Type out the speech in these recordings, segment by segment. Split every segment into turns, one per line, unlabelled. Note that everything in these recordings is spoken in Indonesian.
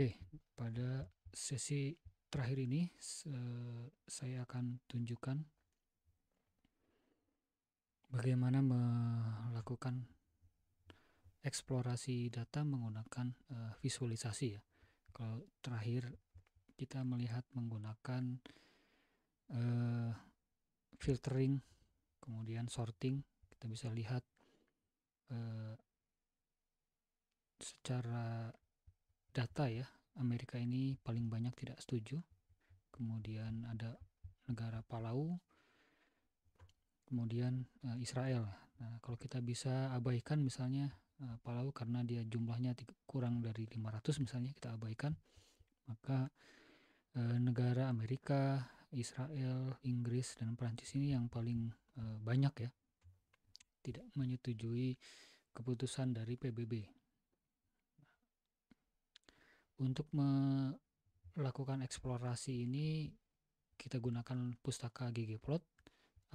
Oke, pada sesi terakhir ini saya akan tunjukkan bagaimana melakukan eksplorasi data menggunakan eh, visualisasi ya. Kalau terakhir kita melihat menggunakan eh, filtering, kemudian sorting, kita bisa lihat eh, secara data ya Amerika ini paling banyak tidak setuju kemudian ada negara Palau kemudian uh, Israel nah kalau kita bisa abaikan misalnya uh, Palau karena dia jumlahnya kurang dari 500 misalnya kita abaikan maka uh, negara Amerika Israel Inggris dan Perancis ini yang paling uh, banyak ya tidak menyetujui keputusan dari PBB untuk melakukan eksplorasi ini kita gunakan pustaka ggplot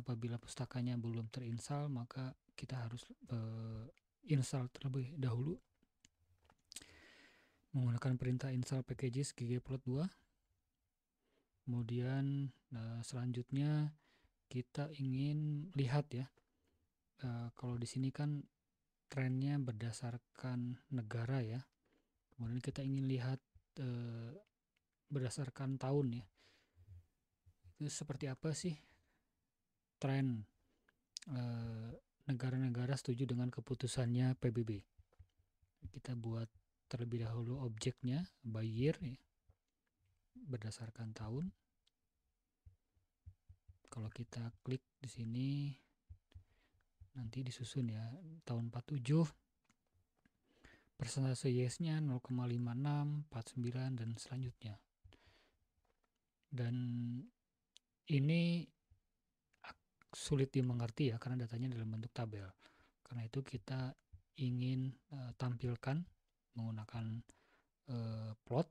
apabila pustakanya belum terinstall maka kita harus uh, install terlebih dahulu menggunakan perintah install packages ggplot2 kemudian nah, selanjutnya kita ingin lihat ya uh, kalau di sini kan trennya berdasarkan negara ya kemudian kita ingin lihat e, berdasarkan tahun ya itu seperti apa sih tren eh, negara-negara setuju dengan keputusannya PBB kita buat terlebih dahulu objeknya by year ya berdasarkan tahun kalau kita klik di sini nanti disusun ya tahun 47 persentase yes-nya dan selanjutnya. Dan ini sulit dimengerti ya karena datanya dalam bentuk tabel. Karena itu kita ingin uh, tampilkan menggunakan uh, plot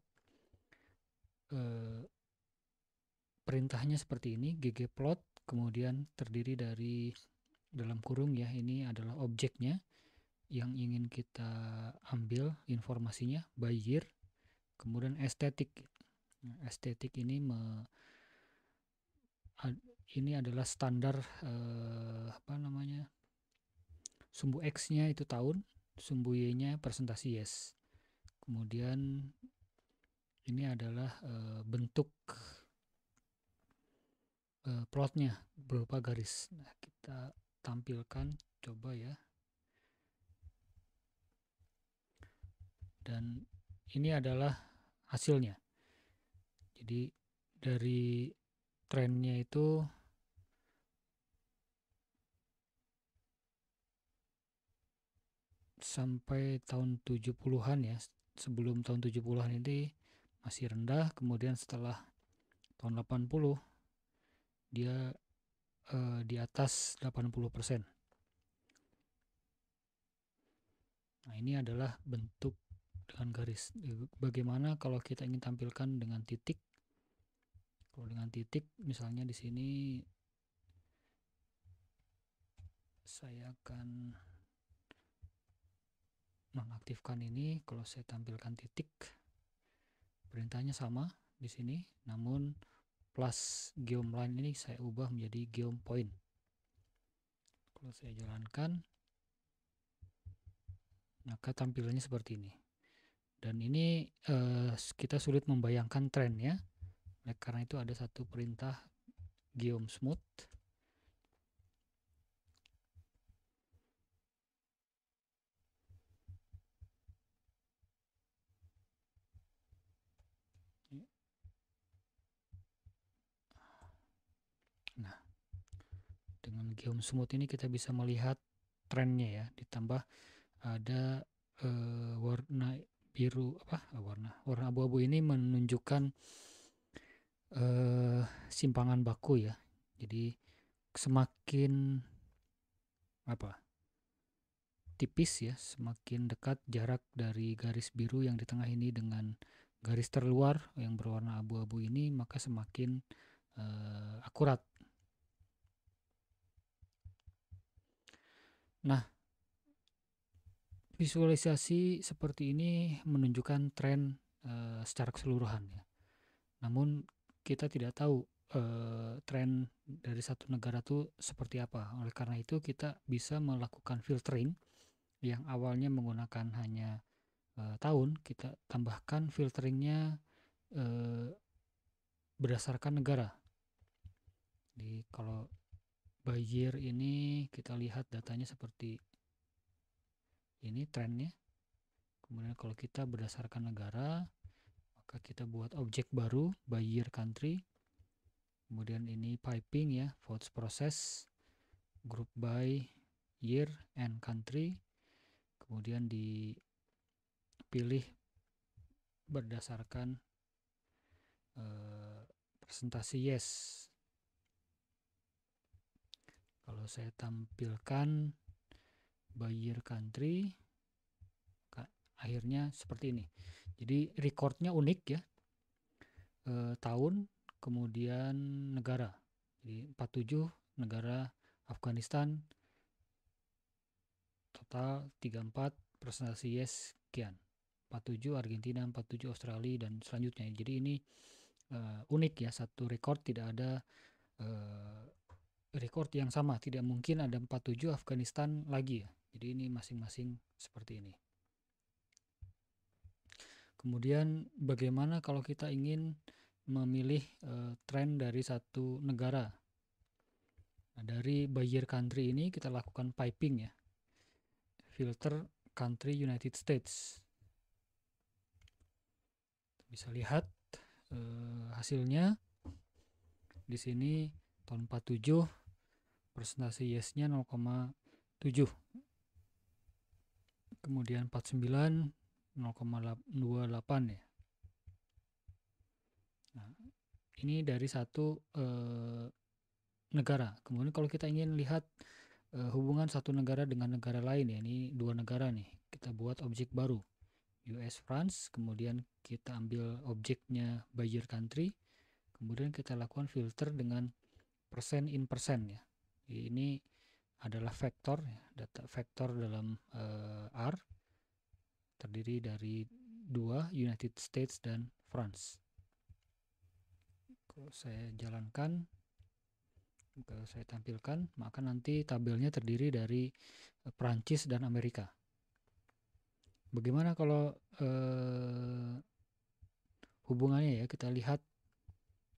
uh, perintahnya seperti ini ggplot kemudian terdiri dari dalam kurung ya ini adalah objeknya yang ingin kita ambil informasinya by year kemudian estetik nah, estetik ini me, ini adalah standar eh, apa namanya sumbu x-nya itu tahun sumbu y-nya presentasi yes kemudian ini adalah eh, bentuk eh, plotnya berupa garis nah kita tampilkan coba ya dan ini adalah hasilnya jadi dari trennya itu sampai tahun 70-an ya sebelum tahun 70-an ini masih rendah kemudian setelah tahun 80 dia eh, di atas 80%. Nah, ini adalah bentuk dengan garis e, bagaimana kalau kita ingin tampilkan dengan titik kalau dengan titik misalnya di sini saya akan mengaktifkan ini kalau saya tampilkan titik perintahnya sama di sini namun plus geom line ini saya ubah menjadi geom point kalau saya jalankan maka tampilannya seperti ini dan ini uh, kita sulit membayangkan trennya ya, karena itu ada satu perintah Guillaume Smooth Nah, dengan Guillaume Smooth ini kita bisa melihat trennya ya, ditambah ada uh, warna biru apa warna warna abu-abu ini menunjukkan uh, simpangan baku ya jadi semakin apa tipis ya semakin dekat jarak dari garis biru yang di tengah ini dengan garis terluar yang berwarna abu-abu ini maka semakin uh, akurat nah Visualisasi seperti ini menunjukkan tren e, secara keseluruhan ya. Namun kita tidak tahu e, tren dari satu negara itu seperti apa. Oleh karena itu kita bisa melakukan filtering yang awalnya menggunakan hanya e, tahun, kita tambahkan filteringnya e, berdasarkan negara. Jadi kalau by year ini kita lihat datanya seperti ini trennya kemudian kalau kita berdasarkan negara maka kita buat objek baru by year country kemudian ini piping ya votes process group by year and country kemudian dipilih berdasarkan uh, presentasi yes kalau saya tampilkan by year country akhirnya seperti ini jadi recordnya unik ya e, tahun kemudian negara jadi 47 negara Afghanistan total 34 presentasi yes sekian 47 Argentina 47 Australia dan selanjutnya jadi ini e, unik ya satu record tidak ada e, record yang sama tidak mungkin ada 47 Afghanistan lagi ya jadi ini masing-masing seperti ini kemudian bagaimana kalau kita ingin memilih e, tren dari satu negara nah, dari buyer country ini kita lakukan piping ya filter country United States bisa lihat e, hasilnya di sini tahun 47 persentase yes-nya 0,7 kemudian 49 0,28 ya nah, ini dari satu eh, negara kemudian kalau kita ingin lihat eh, hubungan satu negara dengan negara lain ya ini dua negara nih kita buat objek baru US France kemudian kita ambil objeknya buyer country kemudian kita lakukan filter dengan persen in persen ya ini adalah vektor ya, data vektor dalam uh, R terdiri dari dua United States dan France. Kalau saya jalankan, kalau saya tampilkan, maka nanti tabelnya terdiri dari uh, eh, Prancis dan Amerika. Bagaimana kalau uh, hubungannya ya? Kita lihat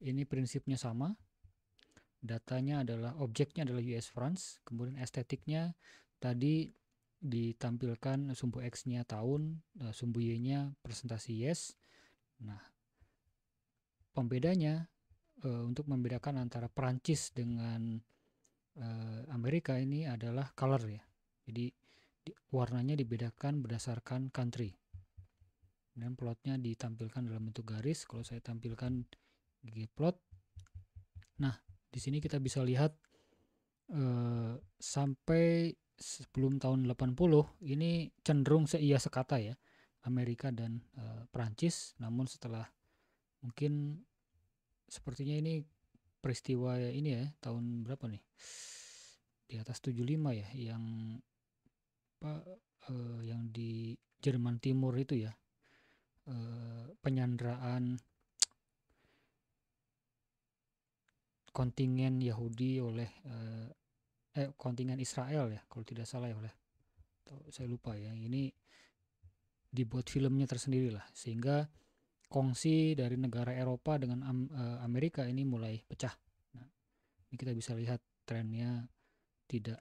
ini prinsipnya sama datanya adalah objeknya adalah US France kemudian estetiknya tadi ditampilkan sumbu X-nya tahun eh, sumbu Y-nya presentasi yes nah pembedanya e, untuk membedakan antara Perancis dengan eh, Amerika ini adalah color ya jadi warnanya dibedakan berdasarkan country dan plotnya ditampilkan dalam bentuk garis kalau saya tampilkan gigi plot nah di sini kita bisa lihat eh, sampai sebelum tahun 80 ini cenderung seia sekata ya Amerika dan eh, Prancis. Namun setelah mungkin sepertinya ini peristiwa ini ya tahun berapa nih? Di atas 75 ya yang apa eh, yang di Jerman Timur itu ya eh, penyanderaan kontingen Yahudi oleh eh, eh kontingen Israel ya kalau tidak salah ya oleh saya lupa ya ini dibuat filmnya tersendiri lah sehingga kongsi dari negara Eropa dengan Am eh, Amerika ini mulai pecah nah, ini kita bisa lihat trennya tidak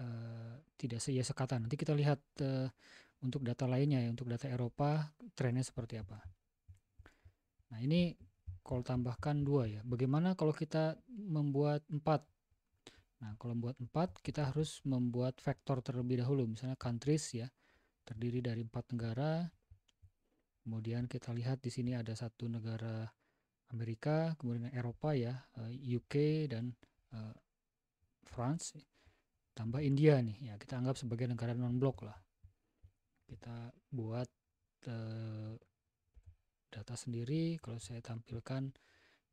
uh, tidak seia ya, sekata nanti kita lihat uh, untuk data lainnya ya untuk data Eropa trennya seperti apa nah ini kalau tambahkan dua ya. Bagaimana kalau kita membuat empat? Nah, kalau membuat empat, kita harus membuat vektor terlebih dahulu. Misalnya countries ya, terdiri dari empat negara. Kemudian kita lihat di sini ada satu negara Amerika, kemudian Eropa ya, eh, UK dan eh, France. Tambah India nih, ya kita anggap sebagai negara non-blok lah. Kita buat uh, data sendiri kalau saya tampilkan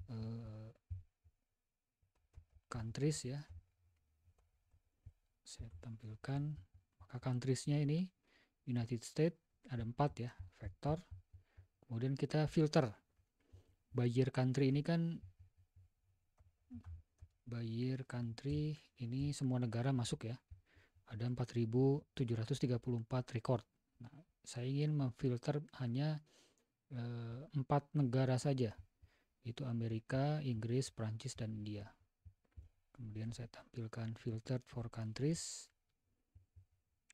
eh, countries ya saya tampilkan maka countriesnya ini United States ada empat ya vektor kemudian kita filter by year country ini kan by year country ini semua negara masuk ya ada 4.734 record nah, saya ingin memfilter hanya Eh, empat negara saja itu Amerika, Inggris, Prancis dan India. Kemudian saya tampilkan filtered for countries.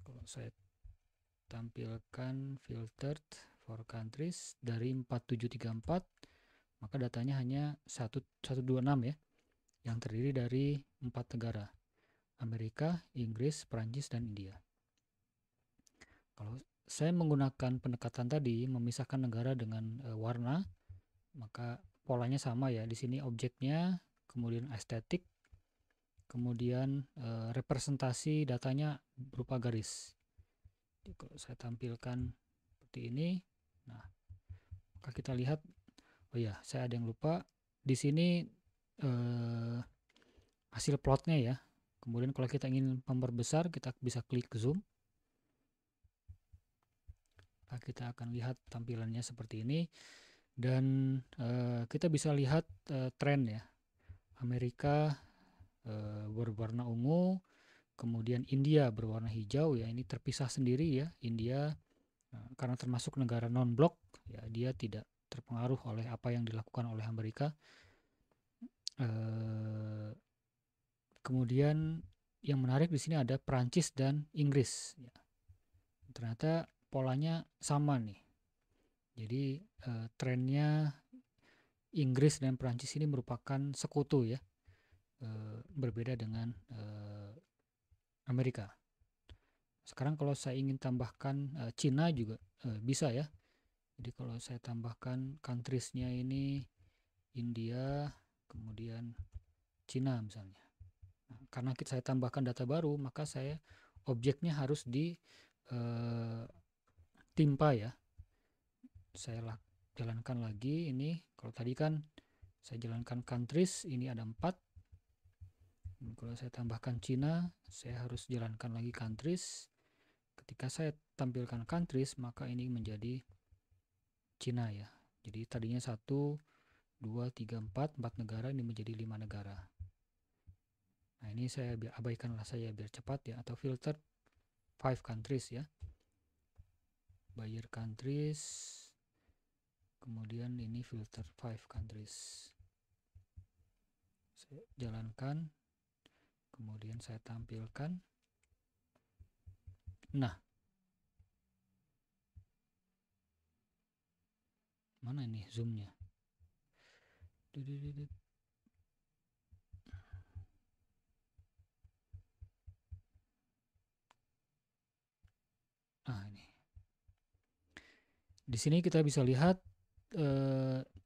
Kalau saya tampilkan filtered for countries dari 4734 maka datanya hanya enam ya yang terdiri dari empat negara Amerika, Inggris, Prancis dan India. Kalau saya menggunakan pendekatan tadi memisahkan negara dengan e, warna, maka polanya sama ya. Di sini objeknya, kemudian estetik, kemudian e, representasi datanya berupa garis. Jadi, kalau saya tampilkan seperti ini, nah, maka kita lihat, oh ya, saya ada yang lupa. Di sini e, hasil plotnya ya. Kemudian kalau kita ingin memperbesar, kita bisa klik zoom kita akan lihat tampilannya seperti ini dan uh, kita bisa lihat uh, tren ya Amerika uh, berwarna ungu kemudian India berwarna hijau ya ini terpisah sendiri ya India uh, karena termasuk negara non blok ya dia tidak terpengaruh oleh apa yang dilakukan oleh Amerika uh, kemudian yang menarik di sini ada Perancis dan Inggris ya. ternyata polanya sama nih. Jadi eh, trennya Inggris dan Prancis ini merupakan sekutu ya, eh, berbeda dengan eh, Amerika. Sekarang kalau saya ingin tambahkan eh, Cina juga bisa ya. Jadi kalau saya tambahkan countriesnya ini India, kemudian Cina misalnya. Nah, karena saya tambahkan data baru, maka saya objeknya harus di timpa ya saya jalankan lagi ini kalau tadi kan saya jalankan countries ini ada empat kalau saya tambahkan Cina saya harus jalankan lagi countries ketika saya tampilkan countries maka ini menjadi Cina ya jadi tadinya satu dua tiga empat empat negara ini menjadi lima negara nah ini saya abaikanlah saya biar cepat ya atau filter five countries ya buyer countries kemudian ini filter five countries saya jalankan kemudian saya tampilkan nah mana ini zoomnya ah ini di sini kita bisa lihat e,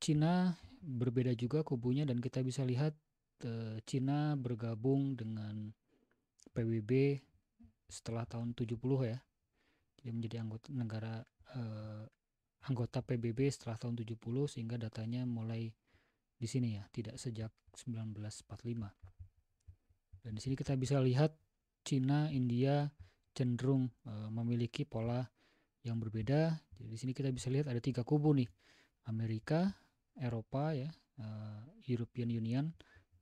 Cina berbeda juga kubunya dan kita bisa lihat e, Cina bergabung dengan PBB setelah tahun 70 ya. Jadi menjadi eh, anggota negara e, anggota PBB setelah tahun 70 sehingga datanya mulai di sini ya, tidak sejak 1945. Dan di sini kita bisa lihat Cina, India cenderung e, memiliki pola yang berbeda. Jadi di sini kita bisa lihat ada tiga kubu nih, Amerika, Eropa ya, uh, European Union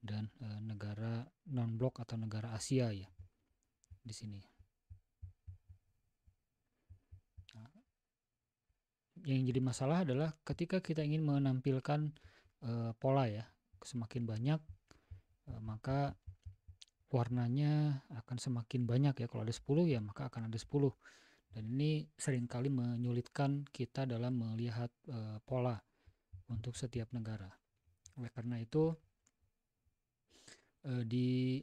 dan uh, negara non-blok atau negara Asia ya di sini. Nah, yang jadi masalah adalah ketika kita ingin menampilkan uh, pola ya, semakin banyak uh, maka warnanya akan semakin banyak ya. Kalau ada 10 ya maka akan ada 10 dan ini seringkali menyulitkan kita dalam melihat e, pola untuk setiap negara. Oleh karena itu e, di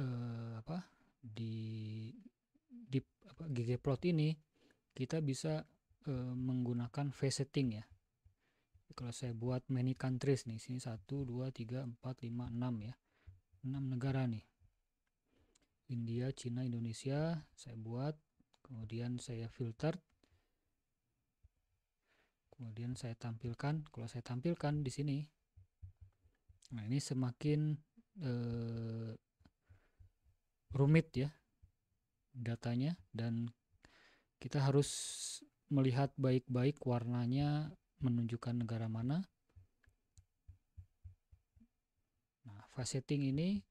e, apa di di apa, ggplot ini kita bisa e, menggunakan setting ya. Kalau saya buat many countries nih, sini satu dua tiga empat lima enam ya. enam negara nih. India, Cina, Indonesia saya buat kemudian saya filter kemudian saya tampilkan kalau saya tampilkan di sini nah ini semakin eh, rumit ya datanya dan kita harus melihat baik-baik warnanya menunjukkan negara mana nah fast setting ini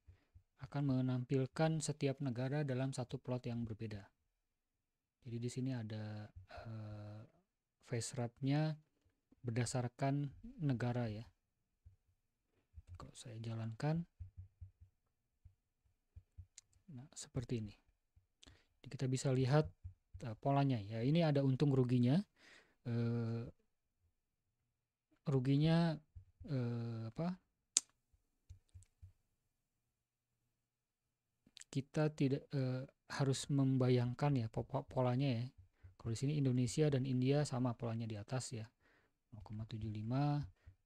akan menampilkan setiap negara dalam satu plot yang berbeda. Jadi di sini ada uh, face wrapnya berdasarkan negara ya. Kalau saya jalankan, nah seperti ini. Jadi kita bisa lihat uh, polanya ya. Ini ada untung ruginya. Uh, ruginya uh, apa? kita tidak eh, harus membayangkan ya polanya ya. Kalau di sini Indonesia dan India sama polanya di atas ya. 0,75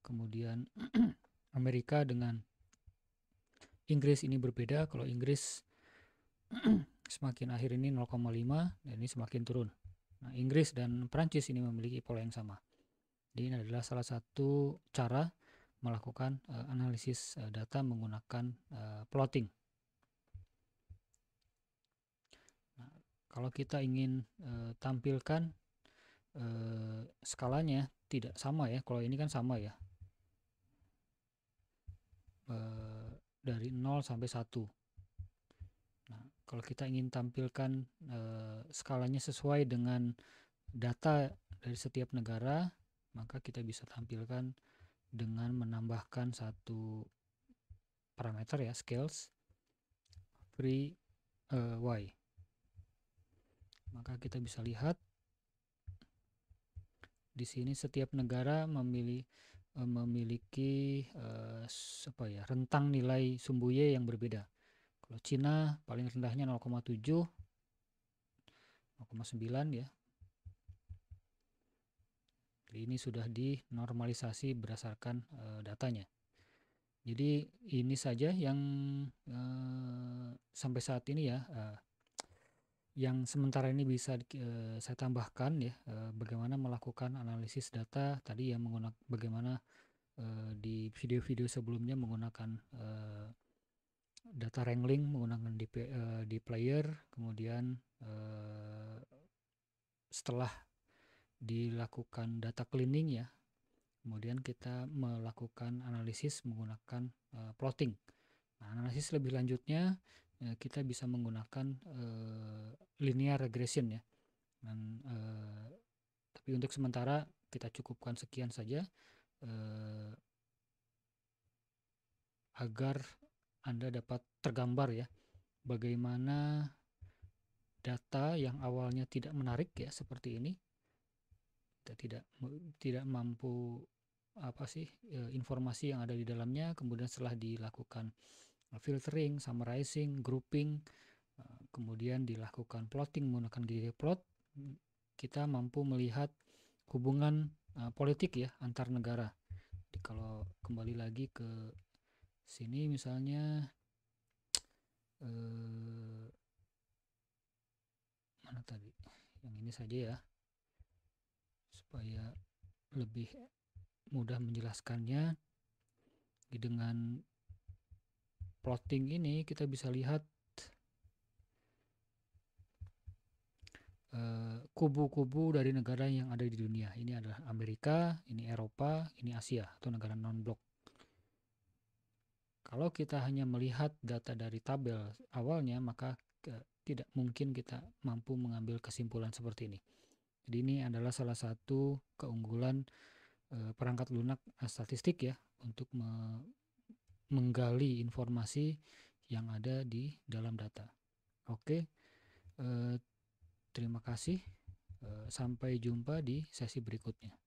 kemudian Amerika dengan Inggris ini berbeda kalau Inggris semakin akhir ini 0,5 dan ini semakin turun. Nah, Inggris dan Prancis ini memiliki pola yang sama. Jadi ini adalah salah satu cara melakukan uh, analisis uh, data menggunakan uh, plotting. kalau kita ingin e, tampilkan e, skalanya tidak sama ya kalau ini kan sama ya e, dari 0 sampai 1 nah, kalau kita ingin tampilkan e, skalanya sesuai dengan data dari setiap negara maka kita bisa tampilkan dengan menambahkan satu parameter ya scales free uh, y maka kita bisa lihat di sini setiap negara memilih eh, memiliki eh, apa ya rentang nilai sumbu Y yang berbeda. Kalau Cina paling rendahnya 0,7 0,9 ya. Jadi ini sudah dinormalisasi berdasarkan eh, datanya. Jadi ini saja yang eh, sampai saat ini ya eh, yang sementara ini bisa uh, saya tambahkan ya uh, bagaimana melakukan analisis data tadi yang menggunakan bagaimana uh, di video-video sebelumnya menggunakan uh, data wrangling menggunakan di, uh, player kemudian uh, setelah dilakukan data cleaning ya kemudian kita melakukan analisis menggunakan uh, plotting. Nah, analisis lebih lanjutnya Eh, kita bisa menggunakan uh, linear regression ya. Dan, uh, tapi untuk sementara kita cukupkan sekian saja uh, agar Anda dapat tergambar ya bagaimana data yang awalnya tidak menarik ya seperti ini kita tidak tidak mampu apa sih informasi yang ada di dalamnya kemudian setelah dilakukan filtering, summarizing, grouping, eh, kemudian dilakukan plotting menggunakan plot, kita mampu melihat hubungan eh, politik ya antar negara. Jadi kalau kembali lagi ke sini misalnya eh, mana tadi? Yang ini saja ya. Supaya lebih mudah menjelaskannya dengan plotting ini kita bisa lihat eh, kubu-kubu uh, dari negara yang ada di dunia. Ini adalah Amerika, ini Eropa, ini Asia atau negara non-blok. Kalau kita hanya melihat data dari tabel awalnya, maka uh, tidak mungkin kita mampu mengambil kesimpulan seperti ini. Jadi ini adalah salah satu keunggulan uh, perangkat lunak statistik ya untuk me menggali informasi yang ada di dalam data. Oke, eh, terima kasih. Eh, sampai jumpa di sesi berikutnya.